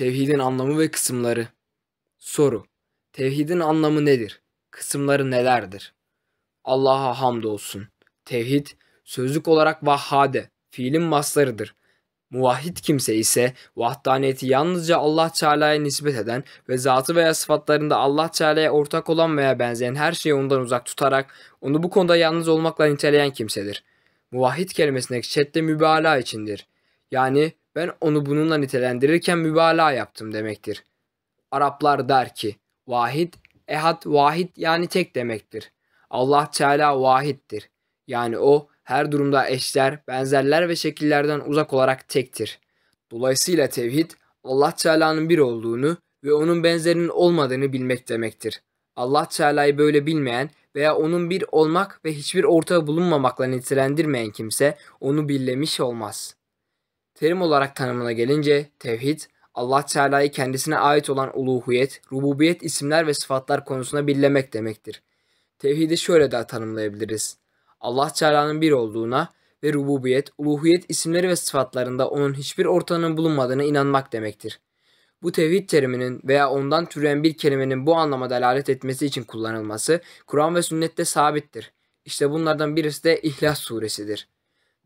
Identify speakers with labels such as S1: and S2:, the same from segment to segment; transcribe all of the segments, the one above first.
S1: Tevhidin anlamı ve kısımları. Soru. Tevhidin anlamı nedir? Kısımları nelerdir? Allah'a hamdolsun. Tevhid sözlük olarak vahhade, fiilin maslarıdır. Muvahhid kimse ise vahdaniyeti yalnızca Allah Teala'ya nispet eden ve zatı veya sıfatlarında Allah Teala'ya ortak olan veya benzeyen her şeyi ondan uzak tutarak onu bu konuda yalnız olmakla niteleyen kimsedir. Muvahhid kelimesindeki şedde mübalağa içindir. Yani ben onu bununla nitelendirirken mübalağa yaptım demektir. Araplar der ki vahid, ehad vahid yani tek demektir. Allah Teala vahittir. Yani o her durumda eşler, benzerler ve şekillerden uzak olarak tektir. Dolayısıyla tevhid Allah Teala'nın bir olduğunu ve onun benzerinin olmadığını bilmek demektir. Allah Teala'yı böyle bilmeyen veya onun bir olmak ve hiçbir ortağı bulunmamakla nitelendirmeyen kimse onu birlemiş olmaz.'' Terim olarak tanımına gelince tevhid, Allah Teala'yı kendisine ait olan uluhiyet, rububiyet isimler ve sıfatlar konusunda birlemek demektir. Tevhidi şöyle de tanımlayabiliriz. Allah Teala'nın bir olduğuna ve rububiyet, uluhiyet isimleri ve sıfatlarında onun hiçbir ortağının bulunmadığına inanmak demektir. Bu tevhid teriminin veya ondan türeyen bir kelimenin bu anlama delalet etmesi için kullanılması Kur'an ve sünnette sabittir. İşte bunlardan birisi de İhlas suresidir.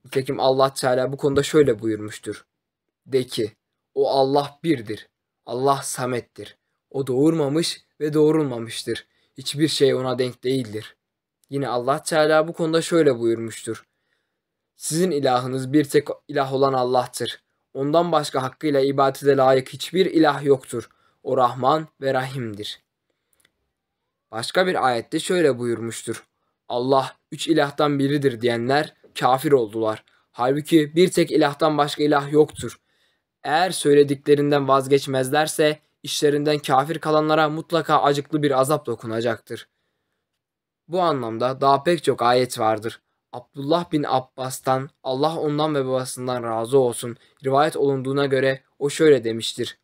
S1: Nitekim Allah Teala bu konuda şöyle buyurmuştur. De ki o Allah birdir. Allah samettir. O doğurmamış ve doğurulmamıştır. Hiçbir şey ona denk değildir. Yine Allah Teala bu konuda şöyle buyurmuştur. Sizin ilahınız bir tek ilah olan Allah'tır. Ondan başka hakkıyla ibadete layık hiçbir ilah yoktur. O Rahman ve Rahim'dir. Başka bir ayette şöyle buyurmuştur. Allah üç ilahtan biridir diyenler kafir oldular. Halbuki bir tek ilahtan başka ilah yoktur. Eğer söylediklerinden vazgeçmezlerse işlerinden kafir kalanlara mutlaka acıklı bir azap dokunacaktır. Bu anlamda daha pek çok ayet vardır. Abdullah bin Abbas'tan Allah ondan ve babasından razı olsun rivayet olunduğuna göre o şöyle demiştir.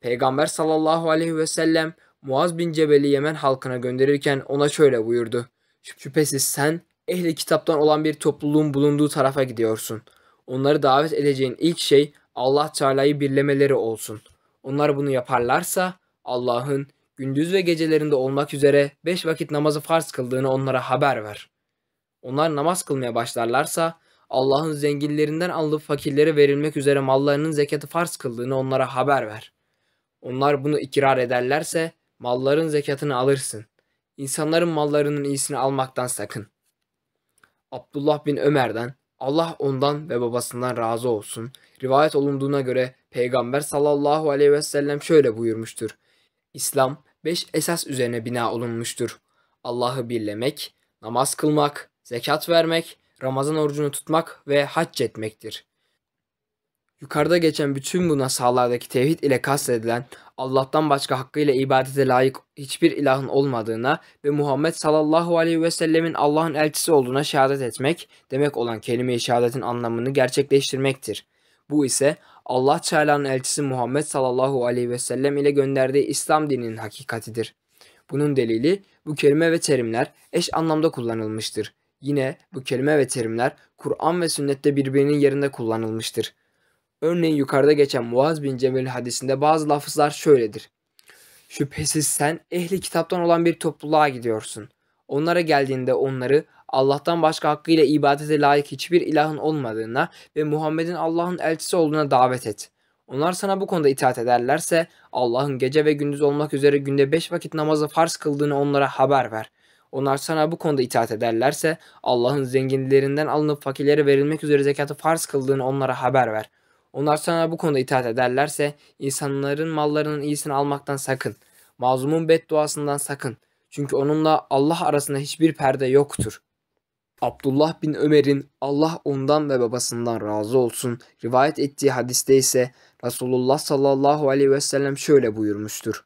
S1: Peygamber sallallahu aleyhi ve sellem Muaz bin Cebel'i Yemen halkına gönderirken ona şöyle buyurdu. Şüphesiz sen ehli kitaptan olan bir topluluğun bulunduğu tarafa gidiyorsun. Onları davet edeceğin ilk şey Allah Teala'yı birlemeleri olsun. Onlar bunu yaparlarsa Allah'ın gündüz ve gecelerinde olmak üzere beş vakit namazı farz kıldığını onlara haber ver. Onlar namaz kılmaya başlarlarsa Allah'ın zenginlerinden alıp fakirlere verilmek üzere mallarının zekatı farz kıldığını onlara haber ver. Onlar bunu ikrar ederlerse malların zekatını alırsın. İnsanların mallarının iyisini almaktan sakın.'' Abdullah bin Ömer'den Allah ondan ve babasından razı olsun. Rivayet olunduğuna göre Peygamber sallallahu aleyhi ve sellem şöyle buyurmuştur. İslam beş esas üzerine bina olunmuştur. Allah'ı birlemek, namaz kılmak, zekat vermek, Ramazan orucunu tutmak ve hac etmektir. Yukarıda geçen bütün bu nasalardaki tevhid ile kastedilen Allah'tan başka hakkıyla ibadete layık hiçbir ilahın olmadığına ve Muhammed sallallahu aleyhi ve sellemin Allah'ın elçisi olduğuna şehadet etmek demek olan kelime-i şehadetin anlamını gerçekleştirmektir. Bu ise Allah Teala'nın elçisi Muhammed sallallahu aleyhi ve sellem ile gönderdiği İslam dininin hakikatidir. Bunun delili bu kelime ve terimler eş anlamda kullanılmıştır. Yine bu kelime ve terimler Kur'an ve sünnette birbirinin yerinde kullanılmıştır. Örneğin yukarıda geçen Muaz bin Cemil hadisinde bazı lafızlar şöyledir. Şüphesiz sen ehli kitaptan olan bir topluluğa gidiyorsun. Onlara geldiğinde onları Allah'tan başka hakkıyla ibadete layık hiçbir ilahın olmadığına ve Muhammed'in Allah'ın elçisi olduğuna davet et. Onlar sana bu konuda itaat ederlerse Allah'ın gece ve gündüz olmak üzere günde beş vakit namazı farz kıldığını onlara haber ver. Onlar sana bu konuda itaat ederlerse Allah'ın zenginlerinden alınıp fakirlere verilmek üzere zekatı farz kıldığını onlara haber ver. Onlar sana bu konuda itaat ederlerse insanların mallarının iyisini almaktan sakın. Mazlumun bedduasından sakın. Çünkü onunla Allah arasında hiçbir perde yoktur. Abdullah bin Ömer'in Allah ondan ve babasından razı olsun rivayet ettiği hadiste ise Resulullah sallallahu aleyhi ve sellem şöyle buyurmuştur.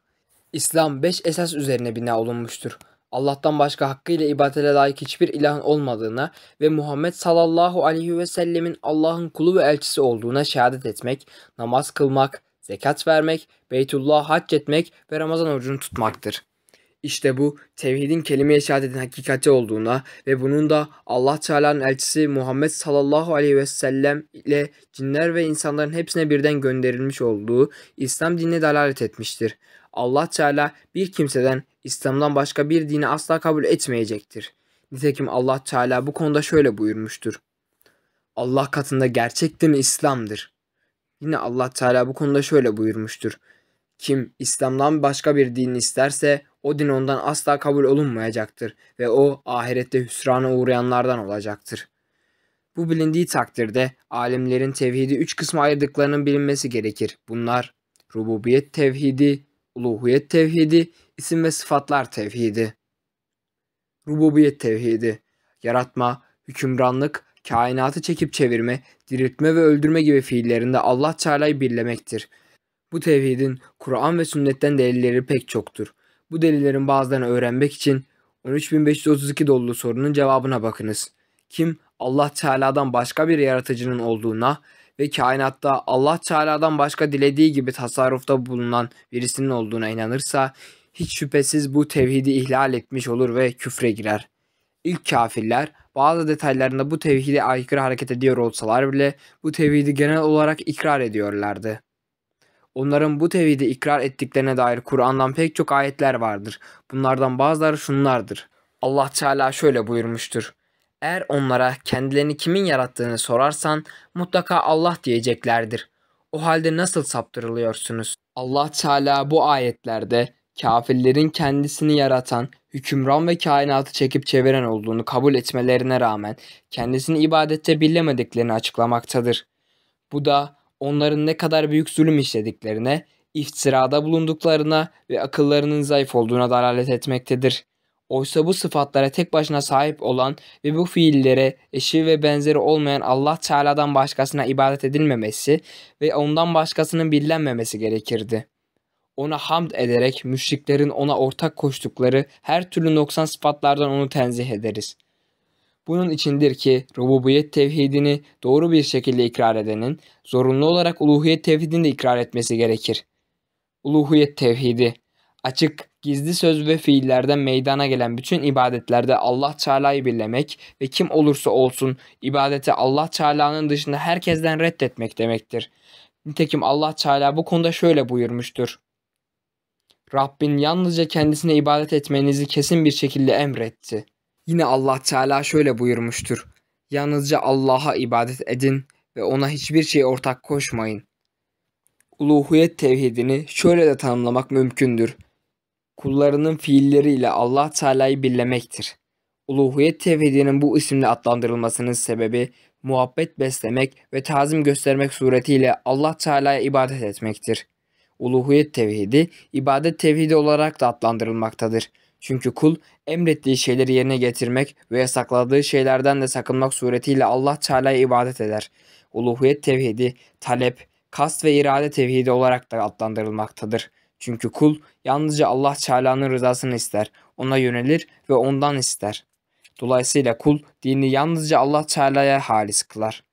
S1: İslam beş esas üzerine bina olunmuştur. Allah'tan başka hakkıyla ibadete layık hiçbir ilahın olmadığına ve Muhammed sallallahu aleyhi ve sellemin Allah'ın kulu ve elçisi olduğuna şehadet etmek, namaz kılmak, zekat vermek, Beytullah hac etmek ve Ramazan orucunu tutmaktır. İşte bu tevhidin kelimeye şehadetin hakikati olduğuna ve bunun da Allah Teala'nın elçisi Muhammed sallallahu aleyhi ve sellem ile cinler ve insanların hepsine birden gönderilmiş olduğu İslam dinine dalalet etmiştir. Allah Teala bir kimseden İslam'dan başka bir dini asla kabul etmeyecektir. Nitekim Allah Teala bu konuda şöyle buyurmuştur. Allah katında gerçek din İslam'dır. Yine Allah Teala bu konuda şöyle buyurmuştur. Kim İslam'dan başka bir din isterse o din ondan asla kabul olunmayacaktır ve o ahirette hüsrana uğrayanlardan olacaktır. Bu bilindiği takdirde alimlerin tevhidi üç kısma ayırdıklarının bilinmesi gerekir. Bunlar rububiyet tevhidi, Uluhiyet tevhidi, isim ve sıfatlar tevhidi. Rububiyet tevhidi, yaratma, hükümranlık, kainatı çekip çevirme, diriltme ve öldürme gibi fiillerinde Allah Teala'yı birlemektir. Bu tevhidin Kur'an ve sünnetten delilleri pek çoktur. Bu delillerin bazılarını öğrenmek için 13532 dolulu sorunun cevabına bakınız. Kim Allah Teala'dan başka bir yaratıcının olduğuna ve kainatta Allah Teala'dan başka dilediği gibi tasarrufta bulunan birisinin olduğuna inanırsa hiç şüphesiz bu tevhidi ihlal etmiş olur ve küfre girer. İlk kafirler bazı detaylarında bu tevhidi aykırı hareket ediyor olsalar bile bu tevhidi genel olarak ikrar ediyorlardı. Onların bu tevhidi ikrar ettiklerine dair Kur'an'dan pek çok ayetler vardır. Bunlardan bazıları şunlardır. Allah Teala şöyle buyurmuştur. Eğer onlara kendilerini kimin yarattığını sorarsan mutlaka Allah diyeceklerdir. O halde nasıl saptırılıyorsunuz? Allah Teala bu ayetlerde kafirlerin kendisini yaratan, hükümran ve kainatı çekip çeviren olduğunu kabul etmelerine rağmen kendisini ibadette bilemediklerini açıklamaktadır. Bu da onların ne kadar büyük zulüm işlediklerine, iftirada bulunduklarına ve akıllarının zayıf olduğuna dalalet etmektedir. Oysa bu sıfatlara tek başına sahip olan ve bu fiillere eşi ve benzeri olmayan Allah Teala'dan başkasına ibadet edilmemesi ve ondan başkasının bilinmemesi gerekirdi. Ona hamd ederek müşriklerin ona ortak koştukları her türlü noksan sıfatlardan onu tenzih ederiz. Bunun içindir ki rububiyet tevhidini doğru bir şekilde ikrar edenin zorunlu olarak uluhiyet tevhidini de ikrar etmesi gerekir. Uluhiyet tevhidi açık, gizli söz ve fiillerden meydana gelen bütün ibadetlerde Allah Teala'yı birlemek ve kim olursa olsun ibadeti Allah Teala'nın dışında herkesten reddetmek demektir. Nitekim Allah Teala bu konuda şöyle buyurmuştur. Rabbin yalnızca kendisine ibadet etmenizi kesin bir şekilde emretti. Yine Allah Teala şöyle buyurmuştur. Yalnızca Allah'a ibadet edin ve ona hiçbir şey ortak koşmayın. Uluhiyet tevhidini şöyle de tanımlamak mümkündür kullarının fiilleriyle Allah Teala'yı birlemektir. Uluhiyet tevhidinin bu isimle adlandırılmasının sebebi muhabbet beslemek ve tazim göstermek suretiyle Allah Teala'ya ibadet etmektir. Uluhiyet tevhidi ibadet tevhidi olarak da adlandırılmaktadır. Çünkü kul emrettiği şeyleri yerine getirmek ve yasakladığı şeylerden de sakınmak suretiyle Allah Teala'ya ibadet eder. Uluhiyet tevhidi talep, kast ve irade tevhidi olarak da adlandırılmaktadır. Çünkü kul yalnızca Allah Teala'nın rızasını ister, ona yönelir ve ondan ister. Dolayısıyla kul dini yalnızca Allah Teala'ya halis kılar.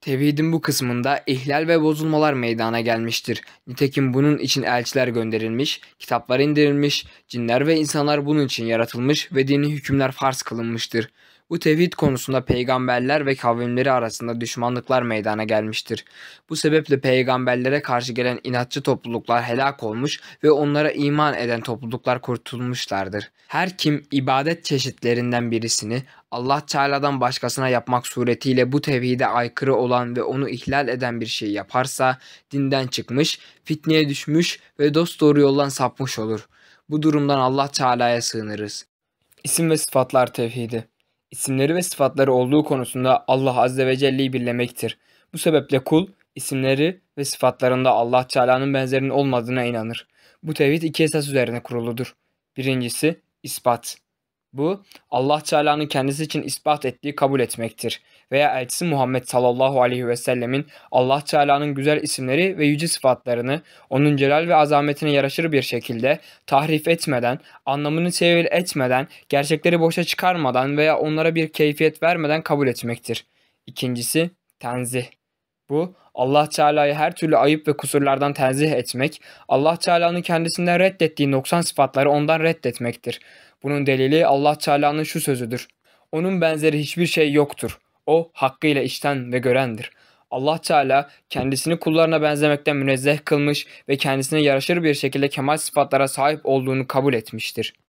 S1: Tevhidin bu kısmında ihlal ve bozulmalar meydana gelmiştir. Nitekim bunun için elçiler gönderilmiş, kitaplar indirilmiş, cinler ve insanlar bunun için yaratılmış ve dini hükümler farz kılınmıştır. Bu tevhid konusunda peygamberler ve kavimleri arasında düşmanlıklar meydana gelmiştir. Bu sebeple peygamberlere karşı gelen inatçı topluluklar helak olmuş ve onlara iman eden topluluklar kurtulmuşlardır. Her kim ibadet çeşitlerinden birisini Allah Teala'dan başkasına yapmak suretiyle bu tevhide aykırı olan ve onu ihlal eden bir şey yaparsa dinden çıkmış, fitneye düşmüş ve dost doğru yoldan sapmış olur. Bu durumdan Allah Teala'ya sığınırız. İsim ve sıfatlar tevhidi isimleri ve sıfatları olduğu konusunda Allah Azze ve Celle'yi birlemektir. Bu sebeple kul isimleri ve sıfatlarında Allah Teala'nın benzerinin olmadığına inanır. Bu tevhid iki esas üzerine kuruludur. Birincisi ispat. Bu Allah Teala'nın kendisi için ispat ettiği kabul etmektir veya elçisi Muhammed sallallahu aleyhi ve sellemin Allah Teala'nın güzel isimleri ve yüce sıfatlarını onun celal ve azametine yaraşır bir şekilde tahrif etmeden, anlamını çevir etmeden, gerçekleri boşa çıkarmadan veya onlara bir keyfiyet vermeden kabul etmektir. İkincisi tenzih. Bu Allah Teala'yı her türlü ayıp ve kusurlardan tenzih etmek, Allah Teala'nın kendisinden reddettiği noksan sıfatları ondan reddetmektir. Bunun delili Allah Teala'nın şu sözüdür. Onun benzeri hiçbir şey yoktur. O hakkıyla işten ve görendir. Allah Teala kendisini kullarına benzemekten münezzeh kılmış ve kendisine yaraşır bir şekilde kemal sıfatlara sahip olduğunu kabul etmiştir.